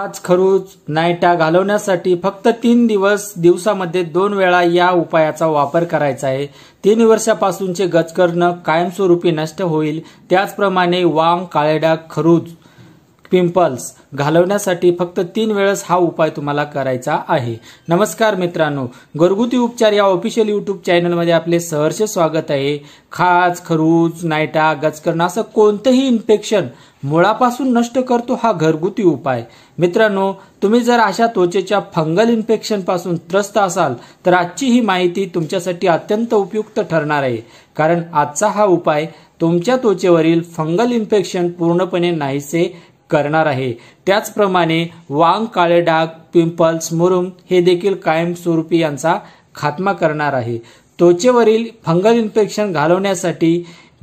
आज खरूज नायटा घालवण्यासाठी फक्त तीन दिवस दिवसामध्ये दोन वेळा या उपायाचा वापर करायचा आहे तीन वर्षापासूनचे गजकर्ण कायमस्वरूपी नष्ट होईल त्याचप्रमाणे वाम काळेडा खरूज पिंपल्स घालवण्यासाठी फक्त तीन वेळेस हा उपाय तुम्हाला करायचा आहे नमस्कार मित्रांनो घरगुती उपचार या ऑफिशियल युट्यूब चॅनलमध्ये आपले सहर्ष स्वागत आहे खाज खरूज नायटा गचकरणं असं कोणतंही इन्फेक्शन मुळापासून नष्ट करतो हा घरगुती उपाय मित्रांनो तुम्ही जर अशा त्वचेच्या फंगल इन्फेक्शन पासून त्रस्त असाल तर आजची ही माहिती तुमच्यासाठी अत्यंत उपयुक्त ठरणार आहे कारण आजचा हा उपाय तुमच्या त्वचेवरील फंगल इन्फेक्शन पूर्णपणे नाहीसे करणार आहे त्याचप्रमाणे वांग काळे डाग पिंपल्स मुरुम हे देखील कायमस्वरूपी यांचा खात्मा करणार आहे त्वचेवरील फंगल इन्फेक्शन घालवण्यासाठी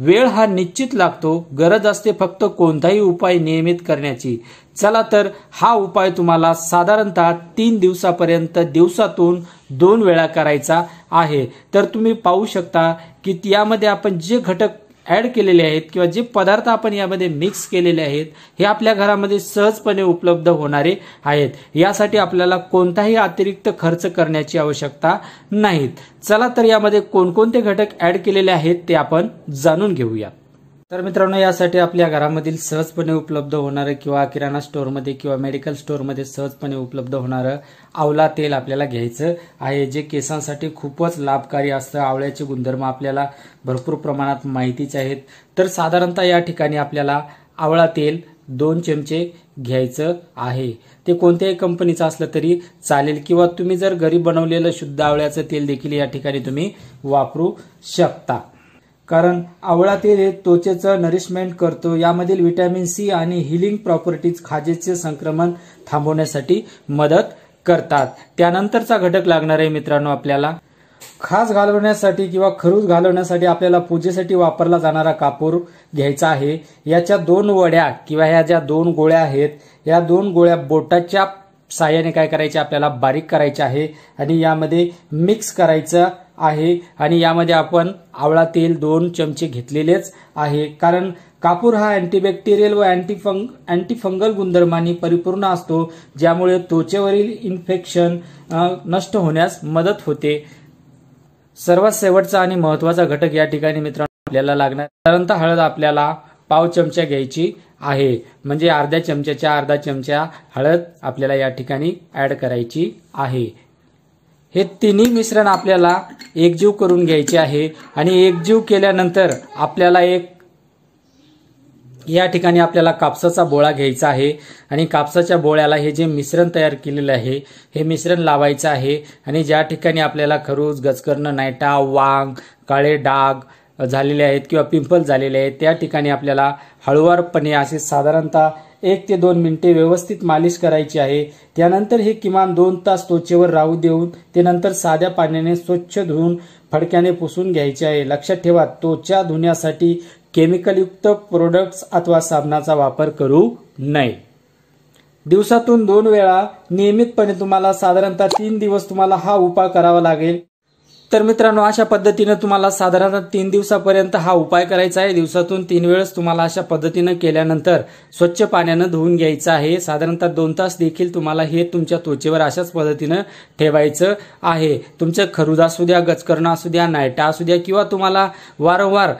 वेळ हा निश्चित लागतो गरज असते फक्त कोणताही उपाय नियमित करण्याची चला तर हा उपाय तुम्हाला साधारणतः तीन दिवसापर्यंत दिवसातून दोन वेळा करायचा आहे तर तुम्ही पाहू शकता की यामध्ये आपण जे घटक ऍड केलेले आहेत किंवा जे पदार्थ आपण यामध्ये मिक्स केलेले आहेत हे आपल्या घरामध्ये सहजपणे उपलब्ध होणारे आहेत यासाठी आपल्याला कोणताही अतिरिक्त खर्च करण्याची आवश्यकता नाहीत चला तर यामध्ये कोणकोणते घटक ऍड केलेले आहेत ते आपण जाणून घेऊया तर मित्रांनो यासाठी आपल्या घरामधील सहजपणे उपलब्ध होणारं किंवा किराणा स्टोअरमध्ये किंवा मेडिकल स्टोअरमध्ये सहजपणे उपलब्ध होणारं आवळा तेल आपल्याला घ्यायचं आहे जे केसांसाठी खूपच लाभकारी असतं आवळ्याचे गुणधर्म आपल्याला भरपूर प्रमाणात माहितीच आहेत तर साधारणतः या ठिकाणी आपल्याला आवळा तेल दोन चमचे घ्यायचं आहे ते कोणत्याही कंपनीचं असलं तरी चालेल किंवा तुम्ही जर घरी बनवलेलं शुद्ध आवळ्याचं तेल देखील या ठिकाणी तुम्ही वापरू शकता कारण आवळा तेल हे त्वचेचं नरिशमेंट करतो यामधील व्हिटॅमिन सी आणि हिलिंग प्रॉपर्टीज खाजेचे संक्रमण थांबवण्यासाठी मदत करतात त्यानंतरचा घटक लागणार आहे मित्रांनो आपल्याला खास घालवण्यासाठी किंवा खरूज घालवण्यासाठी आपल्याला पूजेसाठी वापरला जाणारा कापूर घ्यायचा आहे याच्या दोन वड्या किंवा ह्या ज्या दोन गोळ्या आहेत या दोन गोळ्या बोटाच्या सहाय्याने काय करायचे आपल्याला बारीक करायचे आहे आणि यामध्ये मिक्स करायचं आहे आणि यामध्ये आपण आवळा तेल दोन चमचे घेतलेलेच आहे कारण कापूर हा अँटीबॅक्टेरियल व अँटीफंग अँटीफंगल गुणधर्मांनी परिपूर्ण असतो ज्यामुळे त्वचेवरील इन्फेक्शन नष्ट होण्यास मदत होते सर्वात शेवटचा आणि महत्वाचा घटक या ठिकाणी मित्रांनो आपल्याला लागणार साधारणतः हळद आपल्याला पाव चमचा घ्यायची आहे म्हणजे अर्ध्या चमच्याच्या अर्धा चमचा हळद आपल्याला या ठिकाणी ऍड करायची आहे हे तिन्ही मिश्रण आपल्याला एकजीव करून घ्यायचे आहे आणि एकजीव केल्यानंतर आपल्याला एक या ठिकाणी आपल्याला कापसाचा बोळा घ्यायचा आहे आणि कापसाच्या बोळ्याला हे जे मिश्रण तयार केलेलं आहे हे मिश्रण लावायचं आहे आणि ज्या ठिकाणी आपल्याला खरूज गचकर्ण नायटा वांग काळे डाग झालेले आहेत किंवा पिंपल झालेले आहेत त्या ठिकाणी आपल्याला हळूवारपणे असे साधारणतः एक ते दोन मिनिटे व्यवस्थित मालिश करायची आहे त्यानंतर हे किमान दोन तास त्वचेवर राहू देऊन ते नंतर साध्या पाण्याने स्वच्छ धुवून फडक्याने पुसून घ्यायचे आहे लक्षात ठेवा त्वचा धुण्यासाठी केमिकलयुक्त प्रोडक्ट्स अथवा साबणाचा वापर करू नये दिवसातून दोन वेळा नियमितपणे तुम्हाला साधारणतः तीन दिवस तुम्हाला हा उपाय करावा लागेल तर मित्रांनो अशा पद्धतीनं तुम्हाला साधारण तीन दिवसापर्यंत हा उपाय करायचा आहे दिवसातून तीन वेळेस तुम्हाला अशा पद्धतीनं केल्यानंतर स्वच्छ पाण्यानं धुवून घ्यायचं आहे साधारणतः दोन तास देखील तुम्हाला हे तुमच्या त्वचेवर अशाच पद्धतीनं ठेवायचं आहे तुमचं खरुद असू द्या गचकरणं असू द्या नायटा असू द्या किंवा तुम्हाला वारंवार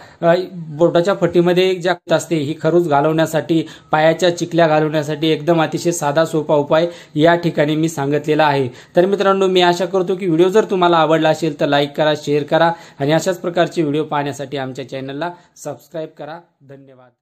बोटाच्या फटीमध्ये जागत असते ही खरूज घालवण्यासाठी पायाच्या चिकल्या घालवण्यासाठी एकदम अतिशय साधा सोपा उपाय या ठिकाणी मी सांगितलेला आहे तर मित्रांनो मी आशा करतो की व्हिडिओ जर तुम्हाला आवडला असेल तर लाईक करा शेअर करा आणि अशाच प्रकारचे व्हिडिओ पाहण्यासाठी आमच्या चॅनलला सबस्क्राईब करा धन्यवाद